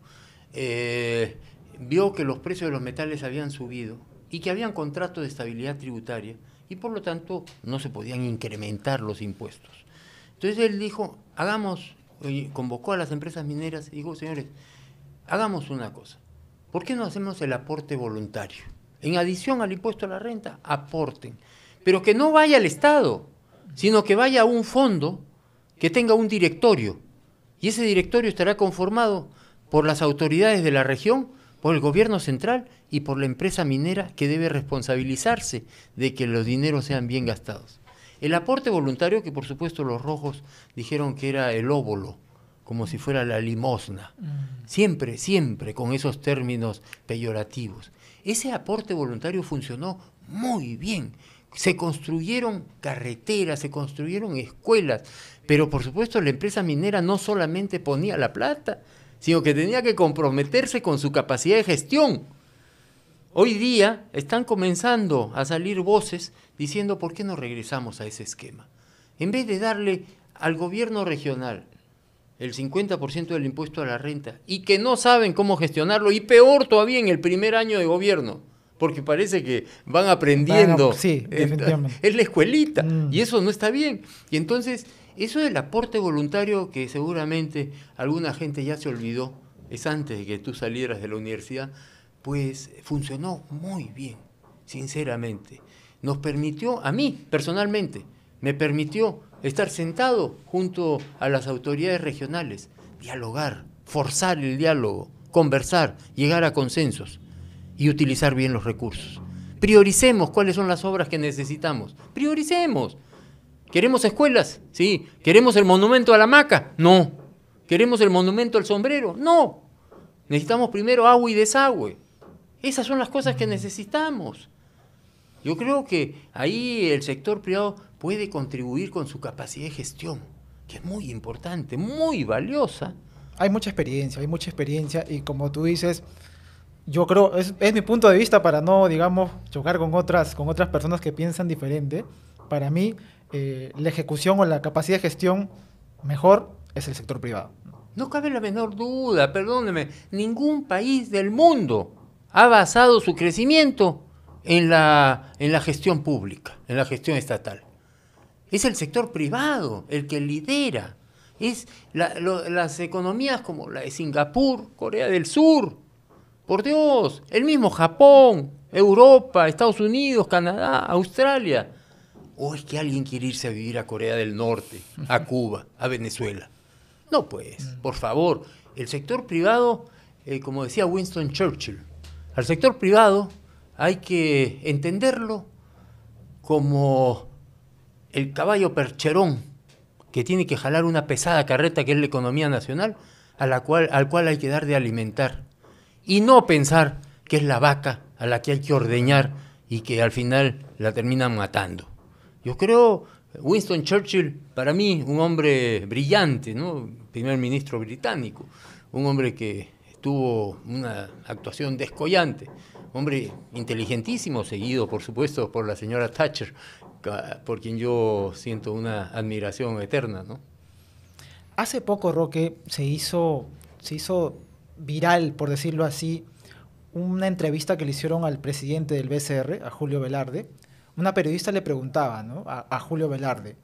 eh, vio que los precios de los metales habían subido y que habían contratos de estabilidad tributaria y por lo tanto no se podían incrementar los impuestos. Entonces él dijo, hagamos, convocó a las empresas mineras y dijo, señores, hagamos una cosa, ¿por qué no hacemos el aporte voluntario? En adición al impuesto a la renta, aporten pero que no vaya al Estado, sino que vaya a un fondo que tenga un directorio. Y ese directorio estará conformado por las autoridades de la región, por el gobierno central y por la empresa minera que debe responsabilizarse de que los dineros sean bien gastados. El aporte voluntario, que por supuesto los rojos dijeron que era el óvulo, como si fuera la limosna, mm. siempre, siempre con esos términos peyorativos. Ese aporte voluntario funcionó muy bien se construyeron carreteras, se construyeron escuelas, pero por supuesto la empresa minera no solamente ponía la plata, sino que tenía que comprometerse con su capacidad de gestión. Hoy día están comenzando a salir voces diciendo por qué no regresamos a ese esquema. En vez de darle al gobierno regional el 50% del impuesto a la renta y que no saben cómo gestionarlo y peor todavía en el primer año de gobierno, porque parece que van aprendiendo. sí, Es la escuelita mm. y eso no está bien. Y entonces, eso del aporte voluntario que seguramente alguna gente ya se olvidó, es antes de que tú salieras de la universidad, pues funcionó muy bien, sinceramente. Nos permitió, a mí personalmente, me permitió estar sentado junto a las autoridades regionales, dialogar, forzar el diálogo, conversar, llegar a consensos y utilizar bien los recursos. Prioricemos cuáles son las obras que necesitamos. Prioricemos. ¿Queremos escuelas? Sí. ¿Queremos el monumento a la maca? No. ¿Queremos el monumento al sombrero? No. Necesitamos primero agua y desagüe. Esas son las cosas que necesitamos. Yo creo que ahí el sector privado puede contribuir con su capacidad de gestión, que es muy importante, muy valiosa. Hay mucha experiencia, hay mucha experiencia y como tú dices, yo creo, es, mi punto de vista para no, digamos, chocar con otras, con otras personas que piensan diferente. Para mí, eh, la ejecución o la capacidad de gestión mejor es el sector privado. No cabe la menor duda, perdóneme, ningún país del mundo ha basado su crecimiento en la, en la gestión pública, en la gestión estatal. Es el sector privado el que lidera. Es las economías como la de Singapur, Corea del Sur, por Dios, el mismo Japón, Europa, Estados Unidos, Canadá, Australia. ¿O es que alguien quiere irse a vivir a Corea del Norte, a Cuba, a Venezuela? No, pues, por favor, el sector privado, eh, como decía Winston Churchill, al sector privado hay que entenderlo como el caballo percherón que tiene que jalar una pesada carreta que es la economía nacional, a la cual, al cual hay que dar de alimentar y no pensar que es la vaca a la que hay que ordeñar y que al final la terminan matando. Yo creo, Winston Churchill, para mí, un hombre brillante, ¿no? primer ministro británico, un hombre que tuvo una actuación descollante, hombre inteligentísimo, seguido por supuesto por la señora Thatcher, por quien yo siento una admiración eterna. ¿no? Hace poco, Roque, se hizo, se hizo viral, por decirlo así, una entrevista que le hicieron al presidente del BCR, a Julio Velarde. Una periodista le preguntaba ¿no? a, Julio Velarde,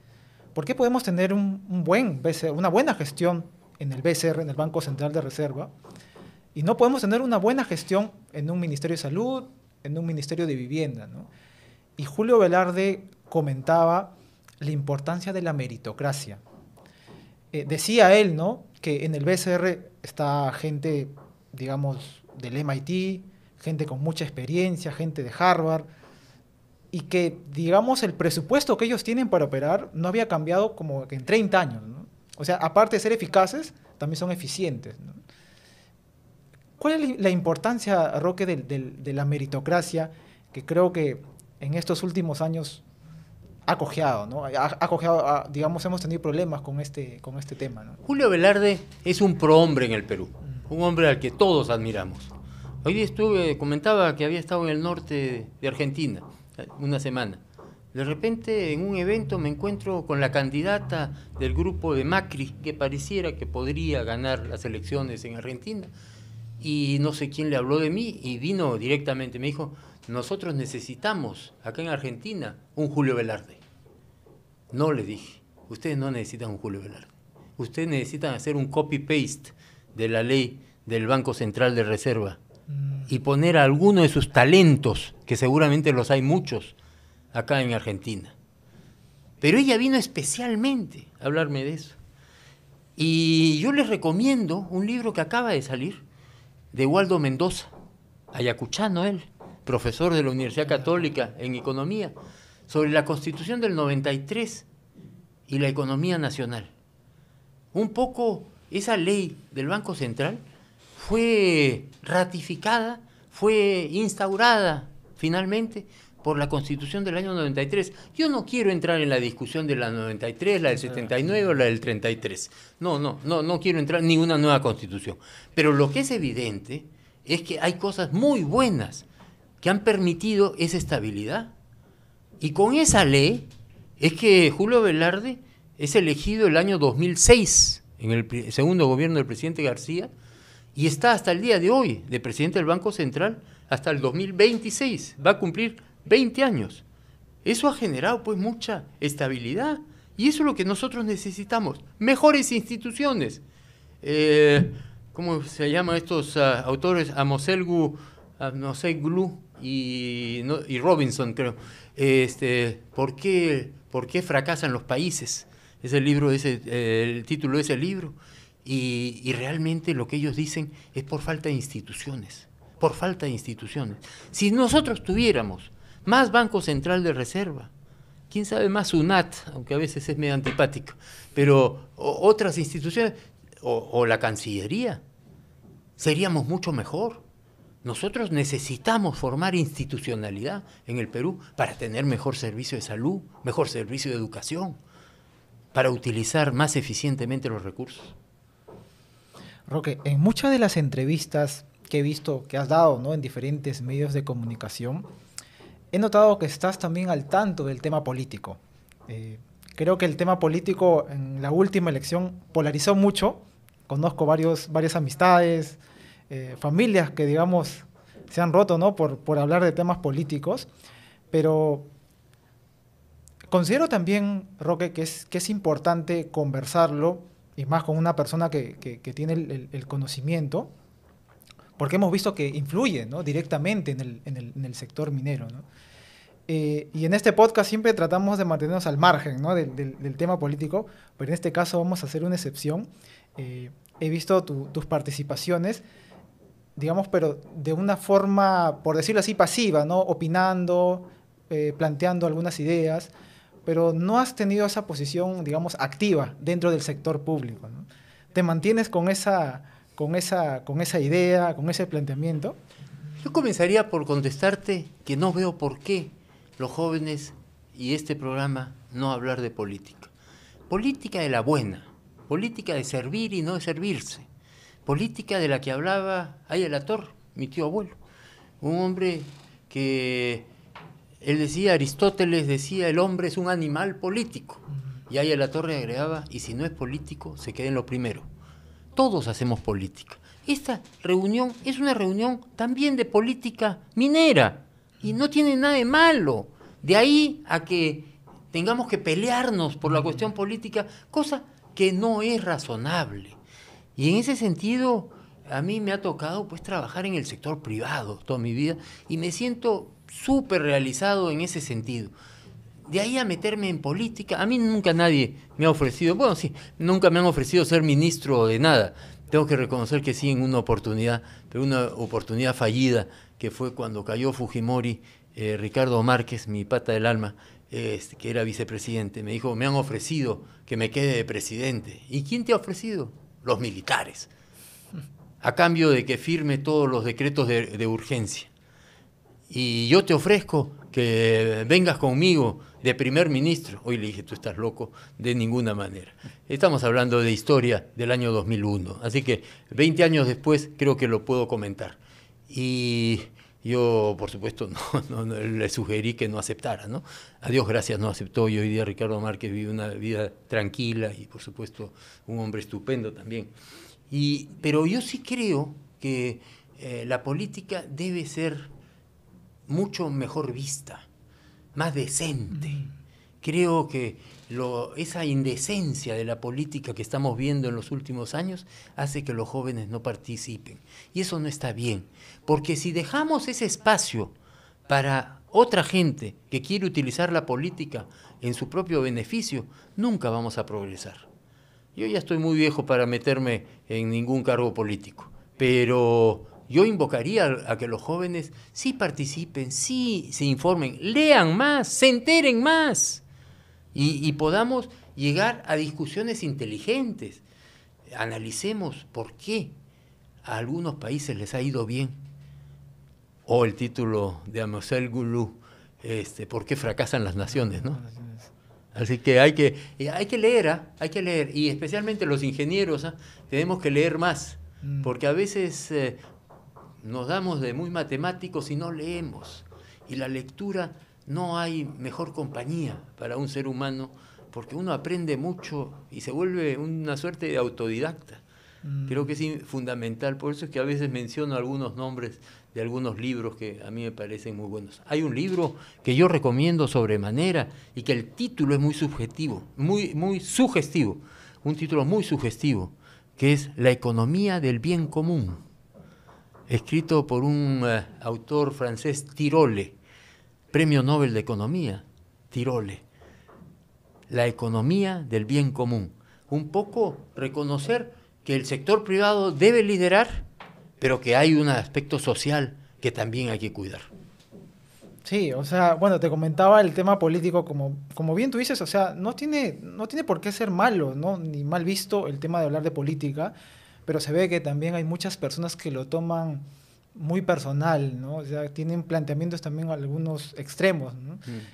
¿por qué podemos tener un, buen una buena gestión en el BCR, en el Banco Central de Reserva, y no podemos tener una buena gestión en un Ministerio de Salud, en un Ministerio de Vivienda? ¿no? Y Julio Velarde comentaba la importancia de la meritocracia. Eh, decía él, ¿no? Que en el BCR está gente, digamos, del MIT, gente con mucha experiencia, gente de Harvard, y que, digamos, el presupuesto que ellos tienen para operar no había cambiado como en 30 años. O sea, aparte de ser eficaces, también son eficientes. ¿Cuál es la importancia, Roque, de la meritocracia que creo que en estos últimos años ha ¿no? Ha, digamos, hemos tenido problemas con este, con este tema, Julio Velarde es un prohombre en el Perú, mm. un hombre al que todos admiramos. Hoy estuve, comentaba que había estado en el norte de Argentina una semana. De repente en un evento me encuentro con la candidata del grupo de Macri, que pareciera que podría ganar las elecciones en Argentina. Y no sé quién le habló de mí y vino directamente, me dijo, nosotros necesitamos acá en Argentina un Julio Velarde. No le dije, ustedes no necesitan un Julio Velarde. Ustedes necesitan hacer un copy-paste de la ley del Banco Central de Reserva mm. y poner a alguno de sus talentos, que seguramente los hay muchos acá en Argentina. Pero ella vino especialmente a hablarme de eso. Y yo les recomiendo un libro que acaba de salir de Waldo Mendoza, ayacuchano él, profesor de la Universidad Católica en Economía, sobre la Constitución del 93 y la economía nacional. Un poco esa ley del Banco Central fue ratificada, fue instaurada finalmente por la Constitución del año 93. Yo no quiero entrar en la discusión de la 93, la del 79 o la del 33. No, no, no, no quiero entrar en ninguna nueva Constitución. Pero lo que es evidente es que hay cosas muy buenas que han permitido esa estabilidad. Y con esa ley es que Julio Velarde es elegido el año 2006, en el segundo gobierno del presidente García, y está hasta el día de hoy de presidente del Banco Central hasta el 2026. Va a cumplir 20 años. Eso ha generado pues mucha estabilidad y eso es lo que nosotros necesitamos. Mejores instituciones. Eh, ¿Cómo se llaman estos ah, autores? Amoselgu, ah, Glu y, y Robinson, creo. Este, ¿por, qué, fracasan los países? Es el, libro el título de ese libro. Y, y, realmente lo que ellos dicen es por falta de instituciones, por falta de instituciones. Si nosotros tuviéramos más Banco Central de Reserva, quién sabe más UNAT, aunque a veces es medio antipático, pero otras instituciones, o la Cancillería, seríamos mucho mejor. Nosotros necesitamos formar institucionalidad en el Perú para tener mejor servicio de salud, mejor servicio de educación, para utilizar más eficientemente los recursos. Roque, en muchas de las entrevistas que he visto, que has dado ¿no? en diferentes medios de comunicación, he notado que estás también al tanto del tema político. Eh, creo que el tema político en la última elección polarizó mucho. Conozco varios, varias amistades, eh, familias que, digamos, se han roto, ¿no? Por, por hablar de temas políticos. Pero considero también, Roque, que es, que es importante conversarlo, y más con una persona que, que, tiene el, conocimiento, porque hemos visto que influye ¿no? directamente en el, en, el, sector minero. ¿no? Eh, y en este podcast siempre tratamos de mantenernos al margen ¿no? del, tema político, pero en este caso vamos a hacer una excepción. Eh, he visto tus participaciones digamos, pero de una forma, por decirlo así, pasiva, ¿no? Opinando, eh, planteando algunas ideas, pero no has tenido esa posición, digamos, activa dentro del sector público, ¿Te mantienes con esa, con, esa, con esa idea, con ese planteamiento? Yo comenzaría por contestarte que no veo por qué los jóvenes y este programa no hablar de política. Política de la buena, política de servir y no de servirse política de la que hablaba Ayelator, Torre, mi tío abuelo. Un hombre que, él decía, Aristóteles decía, el hombre es un animal político. Y Ayelator Torre agregaba, y si no es político, se quede en lo primero. Todos hacemos política. Esta reunión es una reunión también de política minera y no tiene nada de malo. De ahí a que tengamos que pelearnos por la cuestión política, cosa que no es razonable. Y en ese sentido, a mí me ha tocado pues trabajar en el sector privado toda mi vida y me siento súper realizado en ese sentido. De ahí a meterme en política, a mí nunca nadie me ha ofrecido, bueno, sí, nunca me han ofrecido ser ministro de nada. Tengo que reconocer que sí, en una oportunidad, pero una oportunidad fallida, que fue cuando cayó Fujimori, eh, Ricardo Márquez, mi pata del alma, este, que era vicepresidente, me dijo, me han ofrecido que me quede de presidente. ¿Y quién te ha ofrecido? los militares, a cambio de que firme todos los decretos de, urgencia. Y yo te ofrezco que vengas conmigo de primer ministro. Hoy le dije, tú estás loco, de ninguna manera. Estamos hablando de historia del año 2001, así que 20 años después creo que lo puedo comentar. Y yo, por supuesto, no, le sugerí que no aceptara, ¿no? A Dios gracias no aceptó y hoy día Ricardo Márquez vive una vida tranquila y, por supuesto, un hombre estupendo también. Y, pero yo sí creo que eh, la política debe ser mucho mejor vista, más decente. Creo que esa indecencia de la política que estamos viendo en los últimos años hace que los jóvenes no participen. Y eso no está bien, porque si dejamos ese espacio para otra gente que quiere utilizar la política en su propio beneficio, nunca vamos a progresar. Yo ya estoy muy viejo para meterme en ningún cargo político, pero yo invocaría a que los jóvenes sí participen, sí se informen, lean más, se enteren más y, podamos llegar a discusiones inteligentes. Analicemos por qué a algunos países les ha ido bien. O el título de Amosel Gulu, este, ¿por qué fracasan las naciones? ¿no? Así que hay que, hay que leer, ¿ah? hay que leer. Y especialmente los ingenieros, ¿ah? tenemos que leer más. Mm. Porque a veces eh, nos damos de muy matemáticos y no leemos. Y la lectura no hay mejor compañía para un ser humano porque uno aprende mucho y se vuelve una suerte de autodidacta. Mm. Creo que es fundamental, por eso es que a veces menciono algunos nombres de algunos libros que a mí me parecen muy buenos. Hay un libro que yo recomiendo sobremanera y que el título es muy subjetivo, muy, muy sugestivo, un título muy sugestivo, que es La economía del bien común, escrito por un eh, autor francés Tirole premio Nobel de Economía, Tirole. La economía del bien común. Un poco reconocer que el sector privado debe liderar, pero que hay un aspecto social que también hay que cuidar. Sí, o sea, bueno, te comentaba el tema político, como, como bien tú dices, o sea, no tiene, no tiene por qué ser malo, ¿no? Ni mal visto el tema de hablar de política, pero se ve que también hay muchas personas que lo toman muy personal, ¿no? tienen planteamientos también algunos extremos, mm.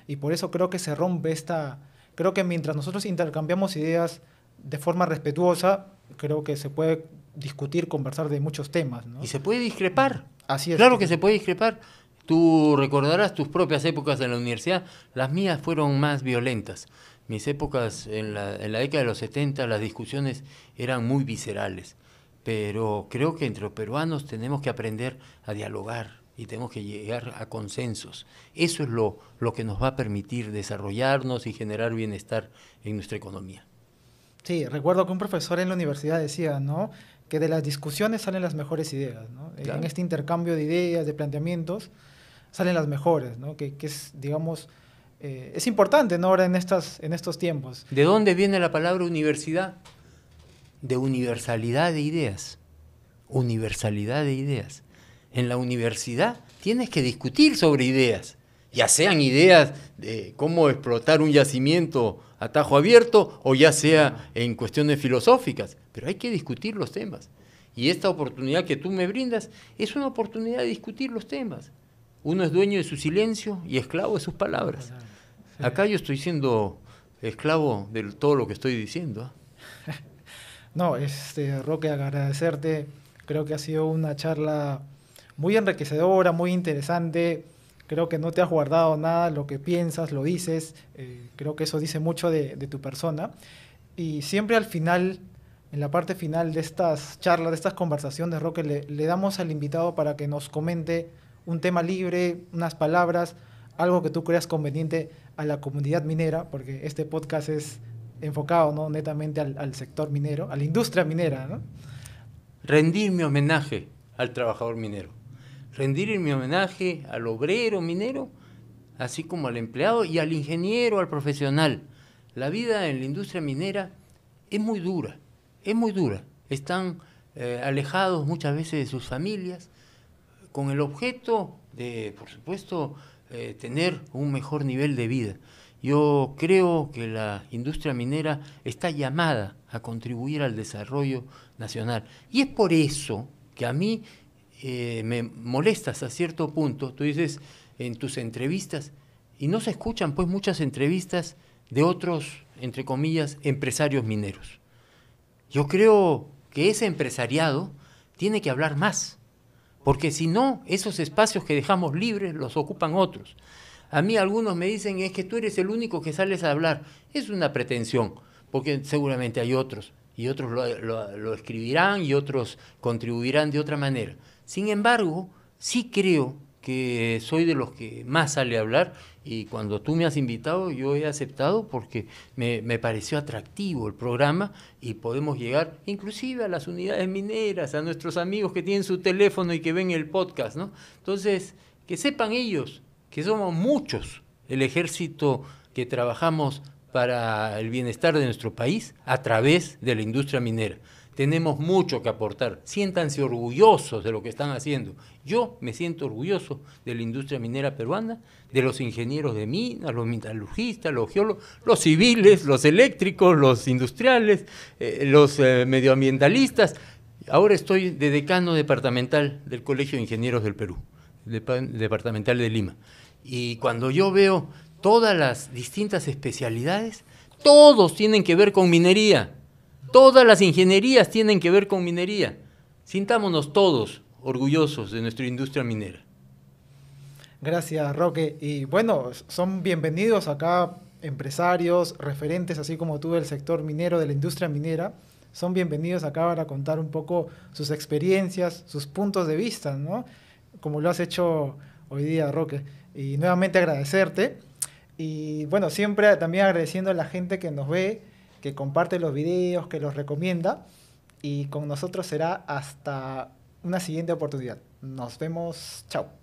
Y por eso creo que se rompe esta... Creo que mientras nosotros intercambiamos ideas de forma respetuosa, creo que se puede discutir, conversar de muchos temas, Y se puede discrepar. Así es. Claro que se puede discrepar. Tú recordarás tus propias épocas en la universidad, las mías fueron más violentas. Mis épocas en la, en la década de los 70, las discusiones eran muy viscerales pero creo que entre los peruanos tenemos que aprender a dialogar y tenemos que llegar a consensos. Eso es lo, lo que nos va a permitir desarrollarnos y generar bienestar en nuestra economía. Sí, recuerdo que un profesor en la universidad decía, ¿no? Que de las discusiones salen las mejores ideas, En este intercambio de ideas, de planteamientos, salen las mejores, Que, que es, digamos, eh, es importante, Ahora en, estas, en estos tiempos. ¿De dónde viene la palabra universidad? de universalidad de ideas. Universalidad de ideas. En la universidad tienes que discutir sobre ideas, ya sean ideas de cómo explotar un yacimiento a tajo abierto o ya sea en cuestiones filosóficas, pero hay que discutir los temas. Y esta oportunidad que tú me brindas es una oportunidad de discutir los temas. Uno es dueño de su silencio y esclavo de sus palabras. Acá yo estoy siendo esclavo de todo lo que estoy diciendo. ¿ah? No, este, Roque, agradecerte. Creo que ha sido una charla muy enriquecedora, muy interesante. Creo que no te has guardado nada, lo que piensas, lo dices. Eh, creo que eso dice mucho de, tu persona. Y siempre al final en la parte final de estas charlas, de estas conversaciones, Roque, le, damos al invitado para que nos comente un tema libre, unas palabras, algo que tú creas conveniente a la comunidad minera, porque este podcast es enfocado ¿no? netamente al, sector minero, a la industria minera. ¿no? Rendir mi homenaje al trabajador minero, rendir mi homenaje al obrero minero, así como al empleado y al ingeniero, al profesional. La vida en la industria minera es muy dura, es muy dura. Están eh, alejados muchas veces de sus familias, con el objeto de, por supuesto, eh, tener un mejor nivel de vida. Yo creo que la industria minera está llamada a contribuir al desarrollo nacional. Y es por eso que a mí eh, me molestas a cierto punto, tú dices en tus entrevistas, y no se escuchan pues muchas entrevistas de otros, entre comillas, empresarios mineros. Yo creo que ese empresariado tiene que hablar más, porque si no, esos espacios que dejamos libres los ocupan otros. A mí algunos me dicen es que tú eres el único que sales a hablar. Es una pretensión, porque seguramente hay otros, y otros lo, escribirán y otros contribuirán de otra manera. Sin embargo, sí creo que soy de los que más sale a hablar y cuando tú me has invitado yo he aceptado porque me, me, pareció atractivo el programa y podemos llegar inclusive a las unidades mineras, a nuestros amigos que tienen su teléfono y que ven el podcast, ¿no? Entonces, que sepan ellos que somos muchos, el ejército que trabajamos para el bienestar de nuestro país a través de la industria minera. Tenemos mucho que aportar. Siéntanse orgullosos de lo que están haciendo. Yo me siento orgulloso de la industria minera peruana, de los ingenieros de minas, los metalurgistas, los geólogos, los civiles, los eléctricos, los industriales, eh, los eh, medioambientalistas. Ahora estoy de decano departamental del Colegio de Ingenieros del Perú, departamental de Lima. Y cuando yo veo todas las distintas especialidades, todos tienen que ver con minería. Todas las ingenierías tienen que ver con minería. Sintámonos todos orgullosos de nuestra industria minera. Gracias, Roque. Y bueno, son bienvenidos acá empresarios, referentes, así como tú del sector minero, de la industria minera. Son bienvenidos acá para contar un poco sus experiencias, sus puntos de vista, ¿no? Como lo has hecho hoy día, Roque. Y nuevamente agradecerte. Y bueno, siempre también agradeciendo a la gente que nos ve, que comparte los videos, que los recomienda. Y con nosotros será hasta una siguiente oportunidad. Nos vemos. Chao.